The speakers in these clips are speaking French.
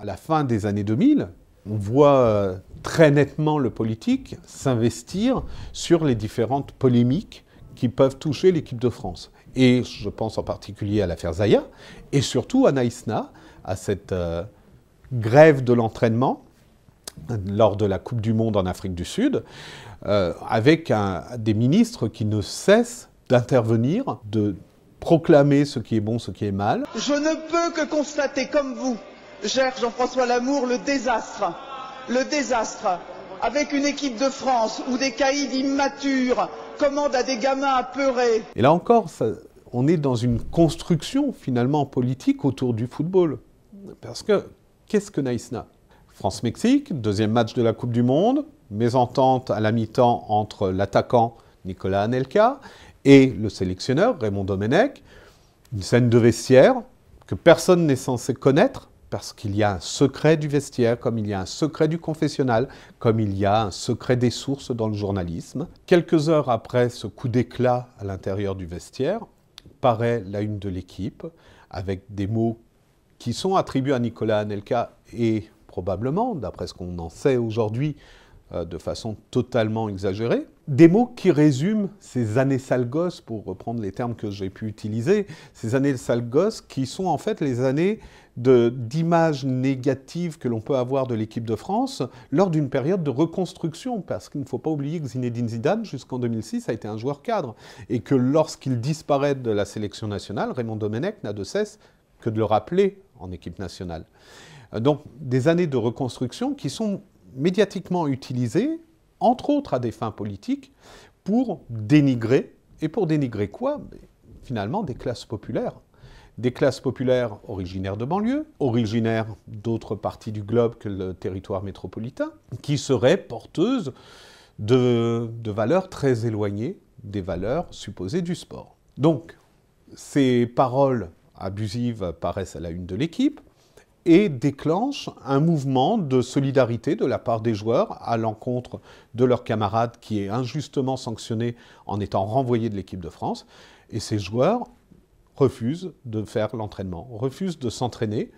à la fin des années 2000, on voit euh, très nettement le politique s'investir sur les différentes polémiques qui peuvent toucher l'équipe de France. Et je pense en particulier à l'affaire Zaya et surtout à Naïsna, à cette euh, grève de l'entraînement euh, lors de la Coupe du Monde en Afrique du Sud, avec des ministres qui ne cessent d'intervenir, de proclamer ce qui est bon, ce qui est mal. Je ne peux que constater comme vous gère Jean-François Lamour le désastre, le désastre, avec une équipe de France où des caïds immatures commandent à des gamins apeurés. Et là encore, on est dans une construction finalement politique autour du football. Parce que qu'est-ce que Naïsna France-Mexique, deuxième match de la Coupe du Monde, mésentente à la mi-temps entre l'attaquant Nicolas Anelka et le sélectionneur Raymond Domenech, une scène de vestiaire que personne n'est censé connaître, parce qu'il y a un secret du vestiaire, comme il y a un secret du confessionnal, comme il y a un secret des sources dans le journalisme. Quelques heures après ce coup d'éclat à l'intérieur du vestiaire, paraît la une de l'équipe avec des mots qui sont attribués à Nicolas Anelka et probablement, d'après ce qu'on en sait aujourd'hui, euh, de façon totalement exagérée, des mots qui résument ces années sales gosses, pour reprendre les termes que j'ai pu utiliser, ces années sales gosses qui sont en fait les années d'images négatives que l'on peut avoir de l'équipe de France lors d'une période de reconstruction, parce qu'il ne faut pas oublier que Zinedine Zidane, jusqu'en 2006, a été un joueur cadre, et que lorsqu'il disparaît de la sélection nationale, Raymond Domenech n'a de cesse que de le rappeler en équipe nationale. Euh, donc des années de reconstruction qui sont médiatiquement utilisées entre autres à des fins politiques, pour dénigrer. Et pour dénigrer quoi Finalement, des classes populaires. Des classes populaires originaires de banlieue, originaires d'autres parties du globe que le territoire métropolitain, qui seraient porteuses de, de valeurs très éloignées des valeurs supposées du sport. Donc, ces paroles abusives paraissent à la une de l'équipe et déclenche un mouvement de solidarité de la part des joueurs à l'encontre de leur camarade qui est injustement sanctionné en étant renvoyé de l'équipe de France. Et ces joueurs refusent de faire l'entraînement, refusent de s'entraîner,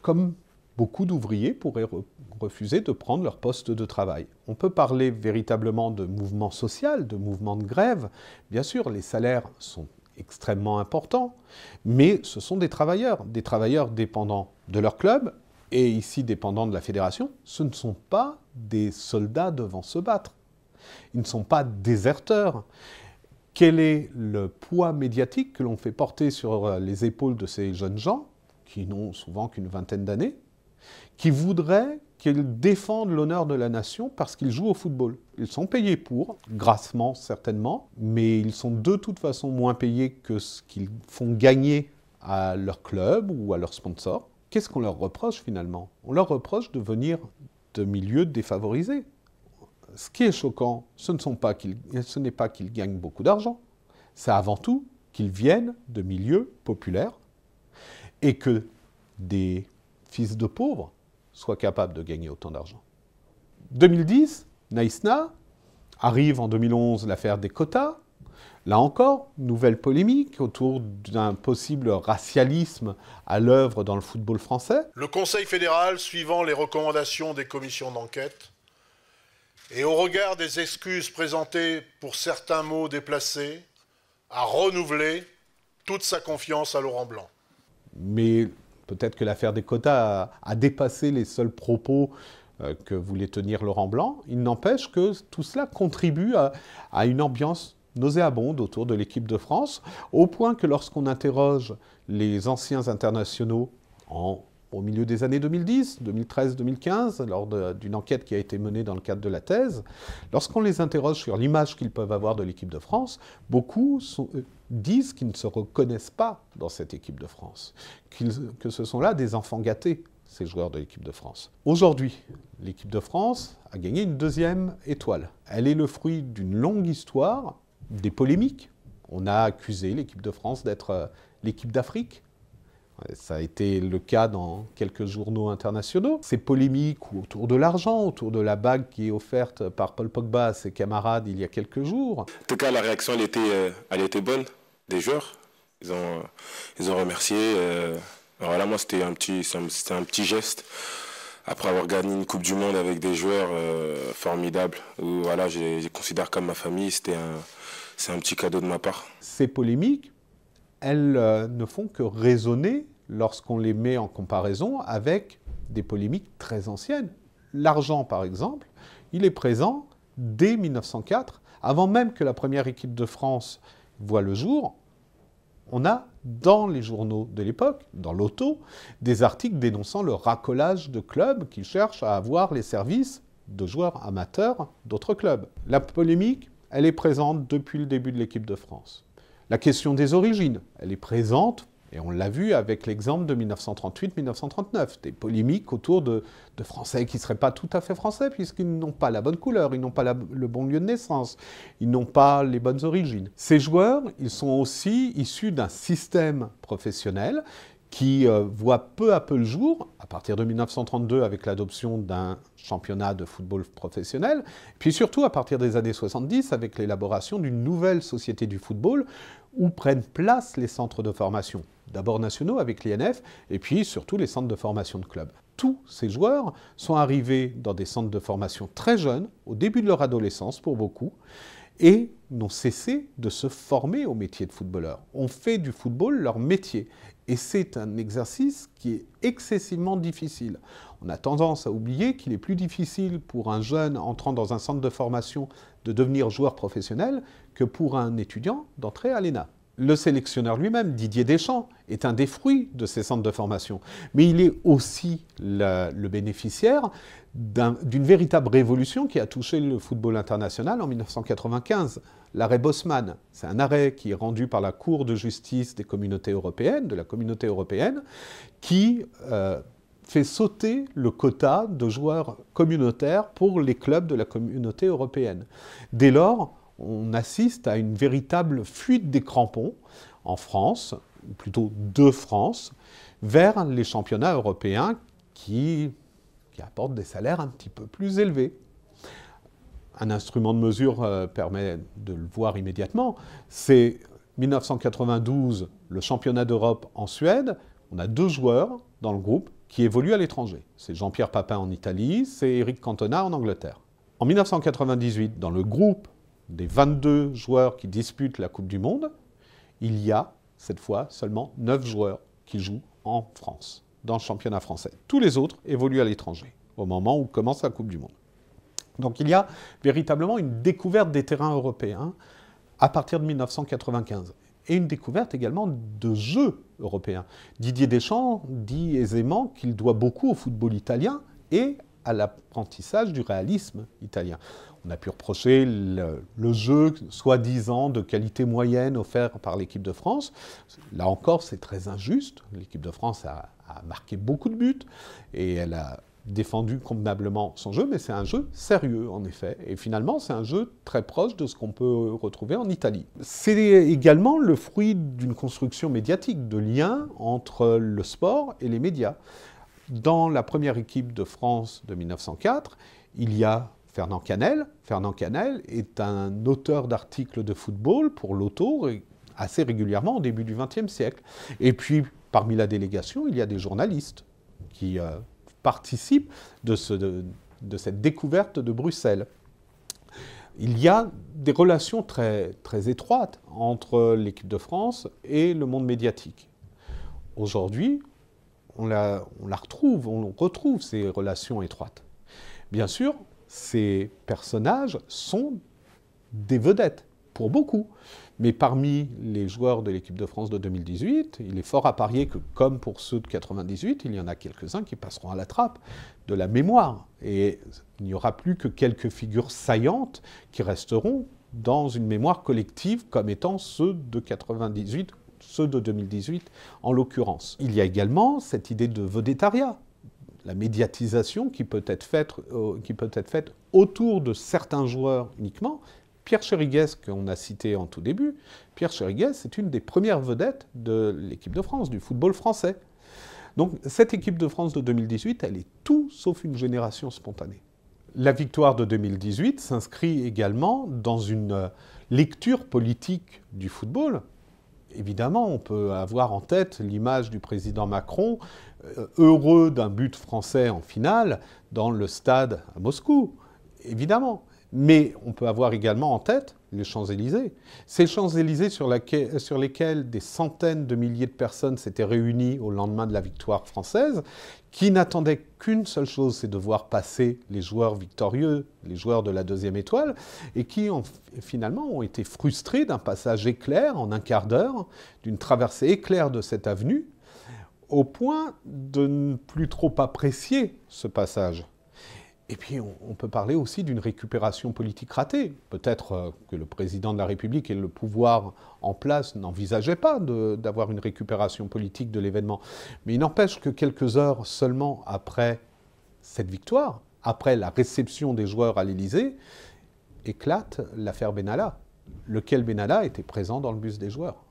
comme beaucoup d'ouvriers pourraient refuser de prendre leur poste de travail. On peut parler véritablement de mouvement social, de mouvement de grève. Bien sûr, les salaires sont extrêmement important, mais ce sont des travailleurs, des travailleurs dépendants de leur club et ici dépendants de la fédération. Ce ne sont pas des soldats devant se battre. Ils ne sont pas déserteurs. Quel est le poids médiatique que l'on fait porter sur euh, les épaules de ces jeunes gens, qui n'ont souvent qu'une vingtaine d'années, qui voudraient qu'ils défendent l'honneur de la nation parce qu'ils jouent au football. Ils sont payés pour, grassement certainement, mais ils sont de toute façon moins payés que ce qu'ils font gagner à leur club ou à leur sponsor. Qu'est-ce qu'on leur reproche finalement On leur reproche de venir de milieux défavorisés. Ce qui est choquant, ce n'est pas qu'ils gagnent beaucoup d'argent, c'est avant tout qu'ils viennent de milieux populaires et que des fils de pauvres soit capable de gagner autant d'argent. 2010, Naïsna, arrive en 2011 l'affaire des quotas. Là encore, nouvelle polémique autour d'un possible racialisme à l'œuvre dans le football français. Le Conseil fédéral, suivant les recommandations des commissions d'enquête, et au regard des excuses présentées pour certains mots déplacés, a renouvelé toute sa confiance à Laurent Blanc. Mais Peut-être que l'affaire des quotas a, dépassé les seuls propos euh, que voulait tenir Laurent Blanc. Il n'empêche que tout cela contribue à, une ambiance nauséabonde autour de l'équipe de France, au point que lorsqu'on interroge les anciens internationaux au milieu des années 2010, 2013-2015, lors d'une enquête qui a été menée dans le cadre de la thèse, lorsqu'on les interroge sur l'image qu'ils peuvent avoir de l'équipe de France, beaucoup sont, euh, disent qu'ils ne se reconnaissent pas dans cette équipe de France, que ce sont là des enfants gâtés, ces joueurs de l'équipe de France. Aujourd'hui, l'équipe de France a gagné une deuxième étoile. Elle est le fruit d'une longue histoire, des polémiques. On a accusé l'équipe de France d'être euh, l'équipe d'Afrique. Ça a été le cas dans quelques journaux internationaux. Ces polémiques autour de l'argent, autour de la bague qui est offerte par Paul Pogba à ses camarades il y a quelques jours. En tout cas, la réaction, elle était, euh, elle était bonne des joueurs. Ils ont, euh, ils ont remercié. Euh, alors là moi, c'était un, petit, c'était un petit geste. Après avoir gagné une Coupe du Monde avec des joueurs euh, formidables, où voilà, je les considère comme ma famille, c'était un, c'est un petit cadeau de ma part. Ces polémiques, elles ne font que résonner lorsqu'on les met en comparaison avec des polémiques très anciennes. L'argent, par exemple, il est présent dès 1904, avant même que la première équipe de France voit le jour, on a dans les journaux de l'époque, dans l'auto, des articles dénonçant le racolage de clubs qui cherchent à avoir les services de joueurs amateurs d'autres clubs. La polémique, elle est présente depuis le début de l'équipe de France. La question des origines, elle est présente et on l'a vu avec l'exemple de 1938-1939, des polémiques autour de, Français qui ne seraient pas tout à fait Français, puisqu'ils n'ont pas la bonne couleur, ils n'ont pas le bon lieu de naissance, ils n'ont pas les bonnes origines. Ces joueurs, ils sont aussi issus d'un système professionnel qui euh, voit peu à peu le jour, à partir de 1932 avec l'adoption d'un championnat de football professionnel, puis surtout à partir des années 70 avec l'élaboration d'une nouvelle société du football où prennent place les centres de formation, d'abord nationaux avec l'INF, et puis surtout les centres de formation de clubs. Tous ces joueurs sont arrivés dans des centres de formation très jeunes, au début de leur adolescence pour beaucoup, et n'ont cessé de se former au métier de footballeur. On fait du football leur métier. Et c'est un exercice qui est excessivement difficile. On a tendance à oublier qu'il est plus difficile pour un jeune entrant dans un centre de formation de devenir joueur professionnel que pour un étudiant d'entrer à l'ENA le sélectionneur lui-même, Didier Deschamps, est un des fruits de ces centres de formation, mais il est aussi le bénéficiaire d'une véritable révolution qui a touché le football international en 1995. L'arrêt Bosman, c'est un arrêt qui est rendu par la Cour de justice des communautés européennes, de la communauté européenne, qui euh, fait sauter le quota de joueurs communautaires pour les clubs de la communauté européenne. Dès lors, on assiste à une véritable fuite des crampons en France, ou plutôt de France, vers les championnats européens qui, qui apportent des salaires un petit peu plus élevés. Un instrument de mesure euh, permet de le voir immédiatement. C'est 1992, le championnat d'Europe en Suède. On a deux joueurs dans le groupe qui évoluent à l'étranger. C'est Jean-Pierre Papin en Italie, c'est Eric Cantona en Angleterre. En 1998, dans le groupe des 22 joueurs qui disputent la Coupe du Monde, il y a cette fois seulement 9 joueurs qui jouent en France, dans le championnat français. Tous les autres évoluent à l'étranger au moment où commence la Coupe du Monde. Donc il y a véritablement une découverte des terrains européens à partir de 1995 et une découverte également de jeux européens. Didier Deschamps dit aisément qu'il doit beaucoup au football italien et à l'apprentissage du réalisme italien. On a pu reprocher le, jeu, soi-disant, de qualité moyenne offert par l'équipe de France. Là encore, c'est très injuste. L'équipe de France a, a marqué beaucoup de buts et elle a défendu convenablement son jeu, mais c'est un jeu sérieux en effet. Et finalement, c'est un jeu très proche de ce qu'on peut retrouver en Italie. C'est également le fruit d'une construction médiatique, de liens entre le sport et les médias. Dans la première équipe de France de 1904, il y a Fernand Canel. Fernand Canel est un auteur d'articles de football pour l'auto assez régulièrement au début du XXe siècle. Et puis, parmi la délégation, il y a des journalistes qui euh, participent de, cette découverte de Bruxelles. Il y a des relations très, très étroites entre l'équipe de France et le monde médiatique. Aujourd'hui, on la, on la retrouve, on retrouve ces relations étroites. Bien sûr, ces personnages sont des vedettes, pour beaucoup. Mais parmi les joueurs de l'équipe de France de 2018, il est fort à parier que, comme pour ceux de 98, il y en a quelques-uns qui passeront à la trappe de la mémoire. Et il n'y aura plus que quelques figures saillantes qui resteront dans une mémoire collective comme étant ceux de 98, ceux de 2018 en l'occurrence. Il y a également cette idée de vedettariat la médiatisation euh, qui peut être faite, autour de certains joueurs uniquement. Pierre Chériguez, qu'on a cité en tout début, Pierre Chériguez, c'est une des premières vedettes de l'équipe de France, du football français. Donc cette équipe de France de 2018, elle est tout sauf une génération spontanée. La victoire de 2018 s'inscrit également dans une euh, lecture politique du football Évidemment, on peut avoir en tête l'image du président Macron euh, heureux d'un but français en finale dans le stade à Moscou, évidemment. Mais on peut avoir également en tête les Champs-Élysées. Ces Champs-Élysées sur, euh, lesquelles lesquels des centaines de milliers de personnes s'étaient réunies au lendemain de la victoire française, qui n'attendaient qu'une seule chose, c'est de voir passer les joueurs victorieux, les joueurs de la deuxième étoile, et qui ont, finalement ont été frustrés d'un passage éclair en un quart d'heure, d'une traversée éclair de cette avenue, au point de ne plus trop apprécier ce passage. Et puis, on peut parler aussi d'une récupération politique ratée. Peut-être euh, que le président de la République et le pouvoir en place n'envisageaient pas d'avoir une récupération politique de l'événement. Mais il n'empêche que quelques heures seulement après cette victoire, après la réception des joueurs à l'Élysée, éclate l'affaire Benalla, lequel Benalla était présent dans le bus des joueurs.